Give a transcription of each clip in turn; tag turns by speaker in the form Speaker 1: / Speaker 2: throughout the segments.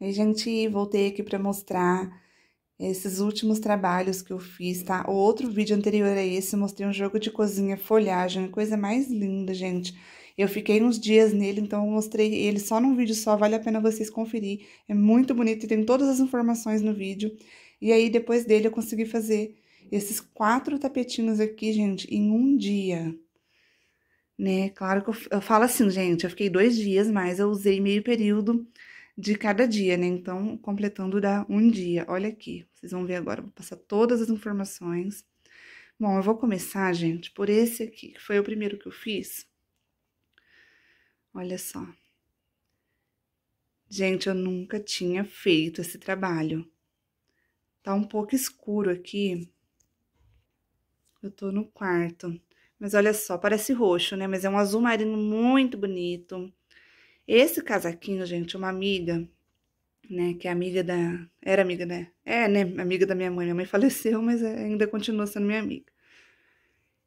Speaker 1: E, gente, voltei aqui para mostrar esses últimos trabalhos que eu fiz, tá? O outro vídeo anterior a esse, mostrei um jogo de cozinha, folhagem, coisa mais linda, gente. Eu fiquei uns dias nele, então eu mostrei ele só num vídeo só, vale a pena vocês conferir. É muito bonito e tem todas as informações no vídeo. E aí, depois dele, eu consegui fazer esses quatro tapetinhos aqui, gente, em um dia. Né? Claro que eu, eu falo assim, gente, eu fiquei dois dias, mas eu usei meio período de cada dia, né? Então, completando dá um dia. Olha aqui, vocês vão ver agora, vou passar todas as informações. Bom, eu vou começar, gente, por esse aqui, que foi o primeiro que eu fiz. Olha só. Gente, eu nunca tinha feito esse trabalho. Tá um pouco escuro aqui. Eu tô no quarto. Mas olha só, parece roxo, né? Mas é um azul marinho muito bonito. Esse casaquinho, gente, uma amiga, né, que é amiga da... Era amiga, né? É, né, amiga da minha mãe. Minha mãe faleceu, mas ainda continua sendo minha amiga.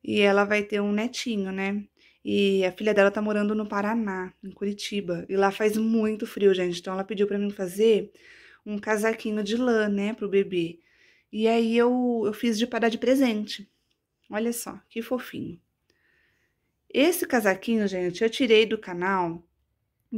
Speaker 1: E ela vai ter um netinho, né? E a filha dela tá morando no Paraná, em Curitiba. E lá faz muito frio, gente. Então ela pediu para mim fazer um casaquinho de lã, né, pro bebê. E aí eu, eu fiz de parar de presente. Olha só, que fofinho. Esse casaquinho, gente, eu tirei do canal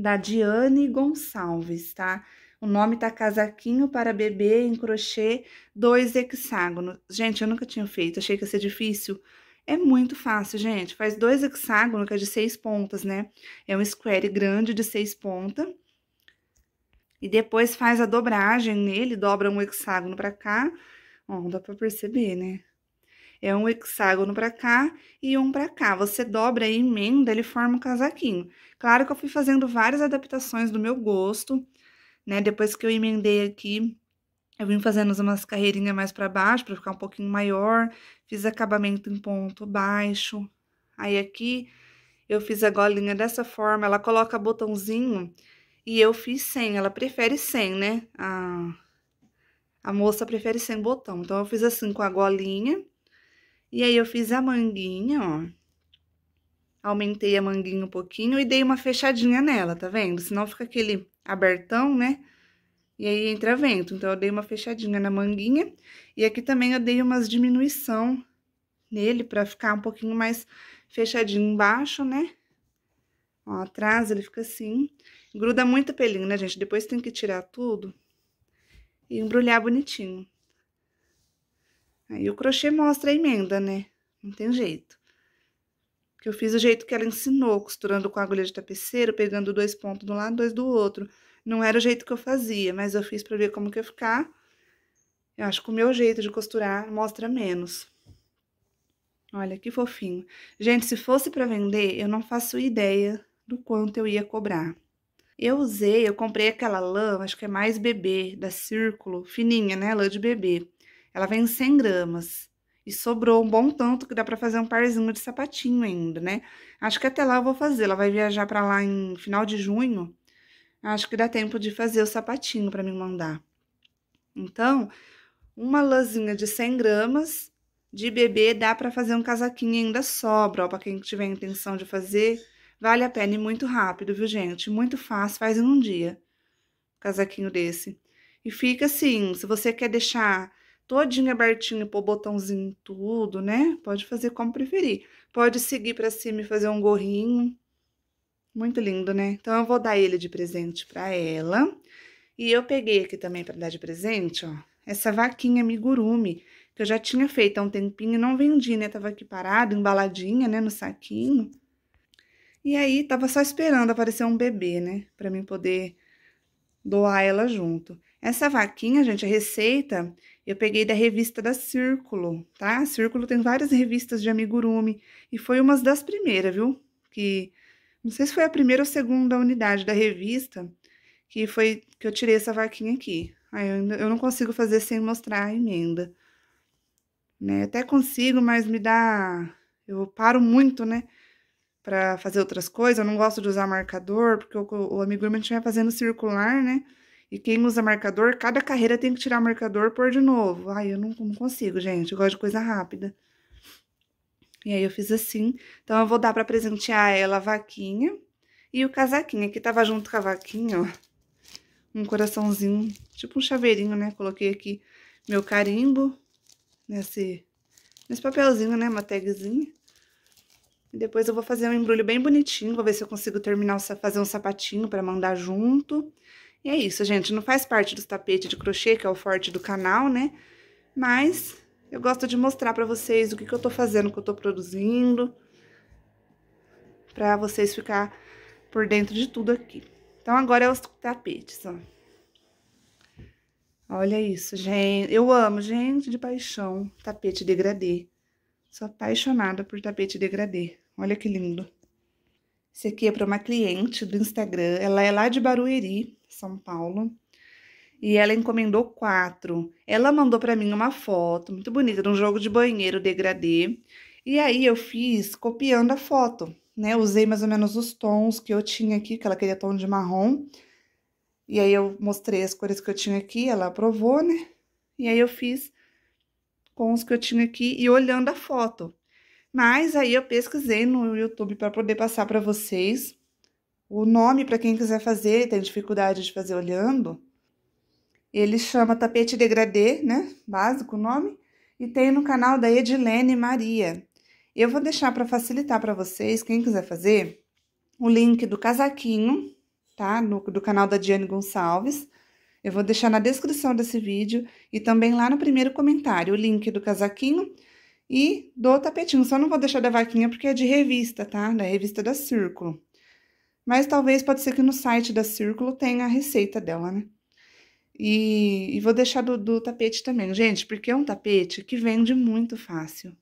Speaker 1: da Diane Gonçalves, tá? O nome tá casaquinho para bebê em crochê, dois hexágonos. Gente, eu nunca tinha feito, achei que ia ser difícil. É muito fácil, gente. Faz dois hexágonos, que é de seis pontas, né? É um square grande de seis pontas. E depois faz a dobragem nele, dobra um hexágono para cá. Ó, dá para perceber, né? É um hexágono para cá e um para cá. Você dobra e emenda, ele forma um casaquinho. Claro que eu fui fazendo várias adaptações do meu gosto, né? Depois que eu emendei aqui, eu vim fazendo umas carreirinhas mais para baixo para ficar um pouquinho maior. Fiz acabamento em ponto baixo. Aí aqui eu fiz a golinha dessa forma, ela coloca botãozinho e eu fiz sem, ela prefere sem, né? A, a moça prefere sem botão. Então, eu fiz assim com a golinha e aí, eu fiz a manguinha, ó. Aumentei a manguinha um pouquinho e dei uma fechadinha nela, tá vendo? Senão fica aquele abertão, né? E aí entra vento, então eu dei uma fechadinha na manguinha. E aqui também eu dei umas diminuição nele pra ficar um pouquinho mais fechadinho embaixo, né? Ó, atrás ele fica assim. Gruda muito pelinho, né, gente? Depois tem que tirar tudo e embrulhar bonitinho. Aí o crochê mostra a emenda, né? Não tem jeito. Que eu fiz o jeito que ela ensinou, costurando com a agulha de tapeceiro, pegando dois pontos do lado, dois do outro. Não era o jeito que eu fazia, mas eu fiz pra ver como que ia ficar. Eu acho que o meu jeito de costurar mostra menos. Olha, que fofinho. Gente, se fosse pra vender, eu não faço ideia do quanto eu ia cobrar. Eu usei, eu comprei aquela lã, acho que é mais bebê, da Círculo, fininha, né? Lã de bebê. Ela vem 100 gramas. E sobrou um bom tanto que dá para fazer um parzinho de sapatinho ainda, né? Acho que até lá eu vou fazer. Ela vai viajar para lá em final de junho. Acho que dá tempo de fazer o sapatinho para me mandar. Então, uma lãzinha de 100 gramas de bebê dá para fazer um casaquinho ainda sobra, ó, para quem tiver intenção de fazer. Vale a pena e muito rápido, viu, gente? Muito fácil, faz em um dia. Casaquinho desse. E fica assim, se você quer deixar todinho abertinho, pô botãozinho tudo, né? Pode fazer como preferir. Pode seguir pra cima e fazer um gorrinho. Muito lindo, né? Então, eu vou dar ele de presente pra ela. E eu peguei aqui também pra dar de presente, ó, essa vaquinha amigurumi, que eu já tinha feito há um tempinho e não vendi, né? Tava aqui parada, embaladinha, né, no saquinho. E aí, tava só esperando aparecer um bebê, né? Pra mim poder doar ela junto. Essa vaquinha, gente, a receita eu peguei da revista da Círculo, tá? Círculo tem várias revistas de amigurumi e foi uma das primeiras, viu? Que não sei se foi a primeira ou segunda unidade da revista que foi que eu tirei essa vaquinha aqui. Aí eu, eu não consigo fazer sem mostrar a emenda. Né? Até consigo, mas me dá eu paro muito, né? Para fazer outras coisas, eu não gosto de usar marcador, porque o, o amigurumi a gente vai fazendo circular, né? E quem usa marcador, cada carreira tem que tirar marcador marcador pôr de novo. Ai, eu não, não consigo, gente. Eu gosto de coisa rápida. E aí, eu fiz assim. Então, eu vou dar pra presentear ela a vaquinha e o casaquinho. Aqui tava junto com a vaquinha, ó. Um coraçãozinho, tipo um chaveirinho, né? Coloquei aqui meu carimbo nesse, nesse papelzinho, né? Uma tagzinha. E depois eu vou fazer um embrulho bem bonitinho. Vou ver se eu consigo terminar, fazer um sapatinho pra mandar junto. E é isso, gente. Não faz parte dos tapetes de crochê, que é o forte do canal, né? Mas eu gosto de mostrar pra vocês o que, que eu tô fazendo, o que eu tô produzindo. Pra vocês ficar por dentro de tudo aqui. Então, agora é os tapetes, ó. Olha isso, gente. Eu amo, gente, de paixão, tapete degradê. Sou apaixonada por tapete degradê. Olha que lindo. Esse aqui é para uma cliente do Instagram. Ela é lá de Barueri. São Paulo. E ela encomendou quatro. Ela mandou para mim uma foto muito bonita de um jogo de banheiro degradê. E aí eu fiz copiando a foto, né? Usei mais ou menos os tons que eu tinha aqui, que ela queria tom de marrom. E aí eu mostrei as cores que eu tinha aqui, ela aprovou, né? E aí eu fiz com os que eu tinha aqui e olhando a foto. Mas aí eu pesquisei no YouTube para poder passar para vocês o nome, para quem quiser fazer e tem dificuldade de fazer olhando, ele chama tapete degradê, né? Básico o nome. E tem no canal da Edilene Maria. Eu vou deixar para facilitar para vocês, quem quiser fazer, o link do casaquinho, tá? No, do canal da Diane Gonçalves. Eu vou deixar na descrição desse vídeo e também lá no primeiro comentário o link do casaquinho e do tapetinho. Só não vou deixar da vaquinha porque é de revista, tá? Da revista da Círculo. Mas talvez pode ser que no site da Círculo tenha a receita dela, né? E, e vou deixar do, do, tapete também, gente, porque é um tapete que vende muito fácil.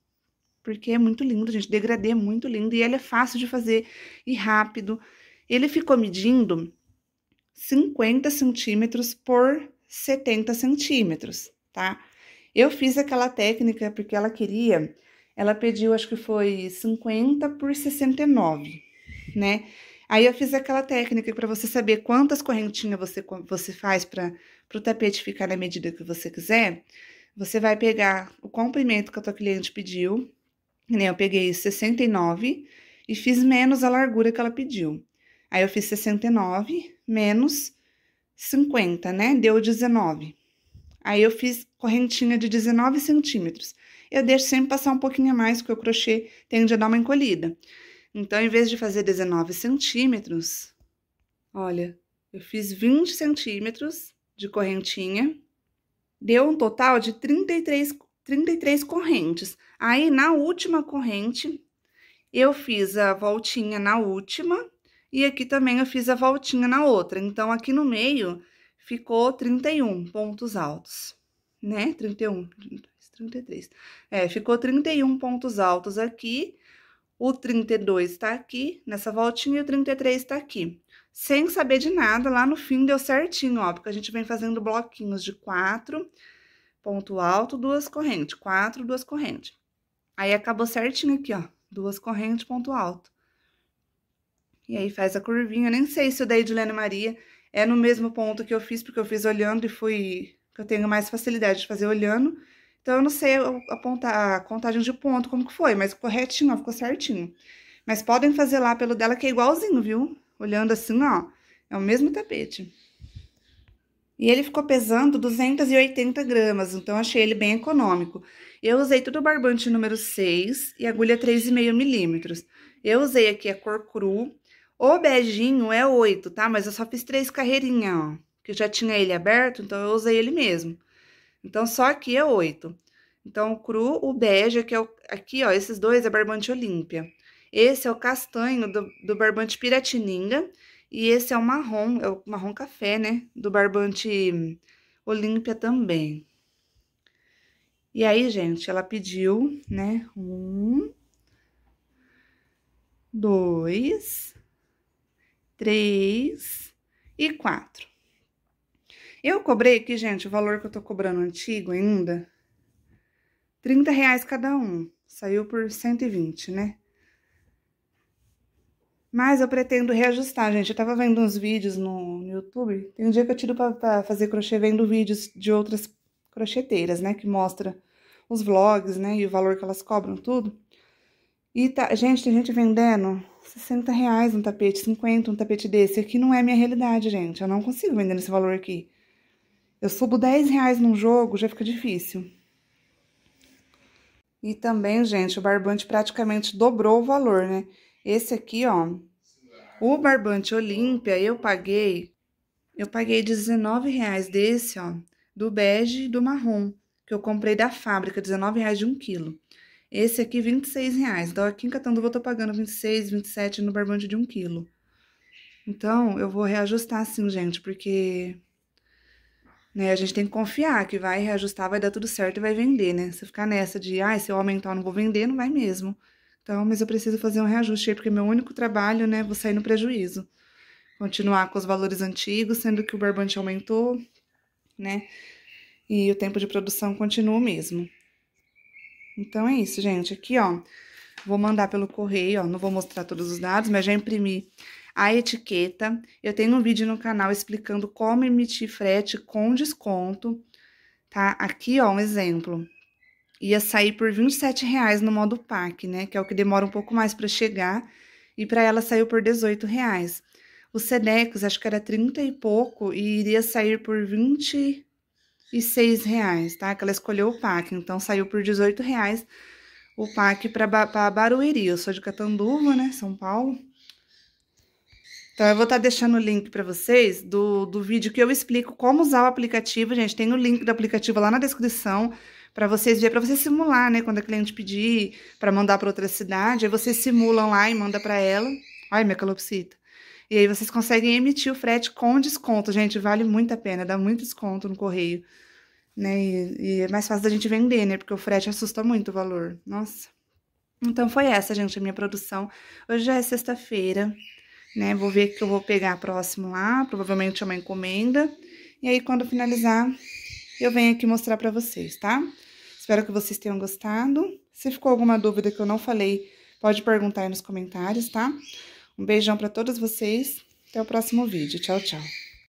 Speaker 1: Porque é muito lindo, gente. Degradê é muito lindo e ele é fácil de fazer e rápido. Ele ficou medindo 50 centímetros por 70 centímetros, tá? Eu fiz aquela técnica porque ela queria, ela pediu, acho que foi 50 por 69, né? Aí eu fiz aquela técnica para você saber quantas correntinhas você, você faz para o tapete ficar na medida que você quiser. Você vai pegar o comprimento que a tua cliente pediu, né? Eu peguei 69 e fiz menos a largura que ela pediu. Aí eu fiz 69 menos 50, né? Deu 19. Aí eu fiz correntinha de 19 centímetros. Eu deixo sempre passar um pouquinho a mais, porque o crochê tende a dar uma encolhida. Então, em vez de fazer 19 centímetros, olha, eu fiz 20 centímetros de correntinha, deu um total de 33, 33 correntes. Aí, na última corrente, eu fiz a voltinha na última e aqui também eu fiz a voltinha na outra. Então, aqui no meio, ficou 31 pontos altos, né? 31, 33. É, ficou 31 pontos altos aqui o 32 está aqui, nessa voltinha, e o 33 está aqui. Sem saber de nada, lá no fim deu certinho, ó, porque a gente vem fazendo bloquinhos de quatro, ponto alto, duas correntes, quatro, duas correntes. Aí acabou certinho aqui, ó, duas correntes, ponto alto. E aí faz a curvinha, nem sei se o da Edilene Maria é no mesmo ponto que eu fiz, porque eu fiz olhando e fui... Eu tenho mais facilidade de fazer olhando, então, eu não sei apontar a contagem de ponto, como que foi, mas ficou retinho, ó, ficou certinho. Mas podem fazer lá pelo dela, que é igualzinho, viu? Olhando assim, ó, é o mesmo tapete. E ele ficou pesando 280 gramas, então achei ele bem econômico. Eu usei todo o barbante número 6 e agulha 3,5 milímetros. Eu usei aqui a cor cru. O beijinho é 8, tá? Mas eu só fiz três carreirinhas, ó. Que eu já tinha ele aberto, então eu usei ele mesmo. Então, só aqui é oito. Então, o cru, o bege, que é o, aqui, ó, esses dois é barbante olímpia. Esse é o castanho do, do barbante piratininga. E esse é o marrom, é o marrom café, né? Do barbante olímpia também. E aí, gente, ela pediu, né? Um, dois, três e quatro. Eu cobrei aqui, gente, o valor que eu tô cobrando antigo ainda, 30 reais cada um. Saiu por 120, né? Mas eu pretendo reajustar, gente. Eu tava vendo uns vídeos no, YouTube. Tem um dia que eu tiro pra, pra, fazer crochê vendo vídeos de outras crocheteiras, né? Que mostra os vlogs, né? E o valor que elas cobram, tudo. E, tá, gente, tem gente vendendo 60 reais um tapete, 50 um tapete desse. Aqui não é minha realidade, gente. Eu não consigo vender nesse valor aqui. Eu subo 10 reais num jogo, já fica difícil. E também, gente, o barbante praticamente dobrou o valor, né? Esse aqui, ó, o barbante Olímpia, eu paguei, eu paguei 19 reais desse, ó, do bege e do marrom, que eu comprei da fábrica, 19 reais de um quilo. Esse aqui, 26 reais. Então, aqui em Catanduva eu tô pagando 26, 27 no barbante de um quilo. Então, eu vou reajustar assim, gente, porque né? A gente tem que confiar que vai reajustar, vai dar tudo certo e vai vender, né? Se ficar nessa de, ah, se eu aumentar eu não vou vender, não vai mesmo. Então, mas eu preciso fazer um reajuste aí, porque meu único trabalho, né, vou sair no prejuízo. Continuar com os valores antigos, sendo que o barbante aumentou, né? E o tempo de produção continua o mesmo. Então, é isso, gente. Aqui, ó, vou mandar pelo correio, ó, não vou mostrar todos os dados, mas já imprimi a etiqueta. Eu tenho um vídeo no canal explicando como emitir frete com desconto, tá? Aqui, ó, um exemplo. Ia sair por R$27,00 no modo pack né? Que é o que demora um pouco mais para chegar. E para ela saiu por R$18,00. 18,00. O Sedex, acho que era 30 e pouco, e iria sair por R$26,00, e seis reais, tá? Que ela escolheu o pack, então saiu por R$18,00 reais o pack para Barueri. Eu sou de Catanduva, né, São Paulo. Então, eu vou estar tá deixando o link para vocês do, do vídeo que eu explico como usar o aplicativo. Gente, tem o link do aplicativo lá na descrição para vocês verem, para você simular, né? Quando a cliente pedir para mandar para outra cidade, aí vocês simulam lá e manda para ela. Ai, minha calopsita. E aí vocês conseguem emitir o frete com desconto, gente. Vale muito a pena, dá muito desconto no correio. Né? E, e é mais fácil da gente vender, né? Porque o frete assusta muito o valor. Nossa. Então foi essa, gente, a minha produção. Hoje já é sexta-feira né? Vou ver que eu vou pegar próximo lá, provavelmente é uma encomenda. E aí, quando finalizar, eu venho aqui mostrar pra vocês, tá? Espero que vocês tenham gostado. Se ficou alguma dúvida que eu não falei, pode perguntar aí nos comentários, tá? Um beijão pra todos vocês. Até o próximo vídeo. Tchau, tchau.